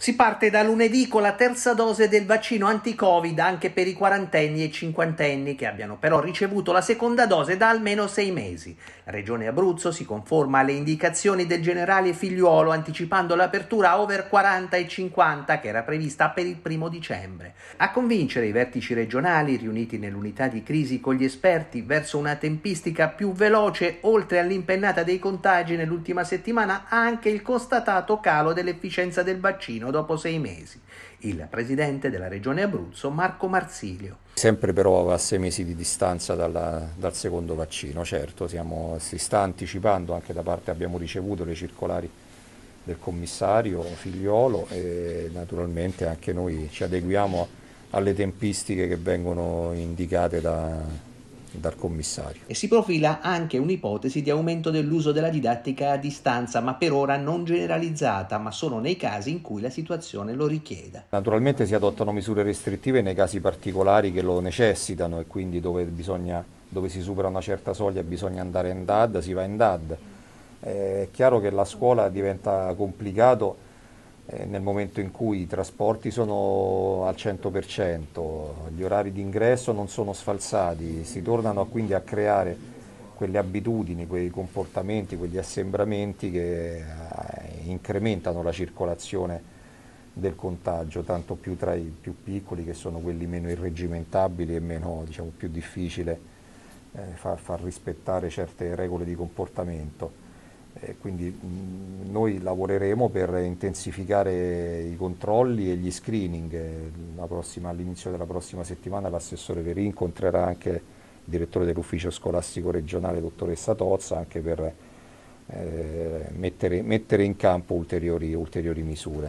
Si parte da lunedì con la terza dose del vaccino anti-Covid anche per i quarantenni e cinquantenni che abbiano però ricevuto la seconda dose da almeno sei mesi. La Regione Abruzzo si conforma alle indicazioni del generale Figliuolo anticipando l'apertura over 40 e 50 che era prevista per il primo dicembre. A convincere i vertici regionali riuniti nell'unità di crisi con gli esperti verso una tempistica più veloce oltre all'impennata dei contagi nell'ultima settimana anche il constatato calo dell'efficienza del vaccino Milano dopo sei mesi, il presidente della regione Abruzzo Marco Marsilio. Sempre però a sei mesi di distanza dalla, dal secondo vaccino, certo, siamo, si sta anticipando anche da parte, abbiamo ricevuto le circolari del commissario Figliolo e naturalmente anche noi ci adeguiamo alle tempistiche che vengono indicate da, dal commissario. E si profila anche un'ipotesi di aumento dell'uso della didattica a distanza, ma per ora non generalizzata, ma solo nei casi in cui la situazione lo richieda. Naturalmente si adottano misure restrittive nei casi particolari che lo necessitano e quindi dove, bisogna, dove si supera una certa soglia bisogna andare in DAD, si va in DAD. Eh, è chiaro che la scuola diventa complicato eh, nel momento in cui i trasporti sono al 100%, gli orari di ingresso non sono sfalsati, si tornano quindi a creare quelle abitudini, quei comportamenti, quegli assembramenti che eh, incrementano la circolazione del contagio, tanto più tra i più piccoli che sono quelli meno irregimentabili e meno, diciamo, più difficile eh, far, far rispettare certe regole di comportamento quindi mh, mm, noi lavoreremo per intensificare i controlli e gli screening. all'inizio della prossima settimana l'assessore Veri incontrerà anche il direttore dell'ufficio scolastico regionale, dottoressa Tozza, anche per eh, mettere, mettere, in campo ulteriori, ulteriori misure.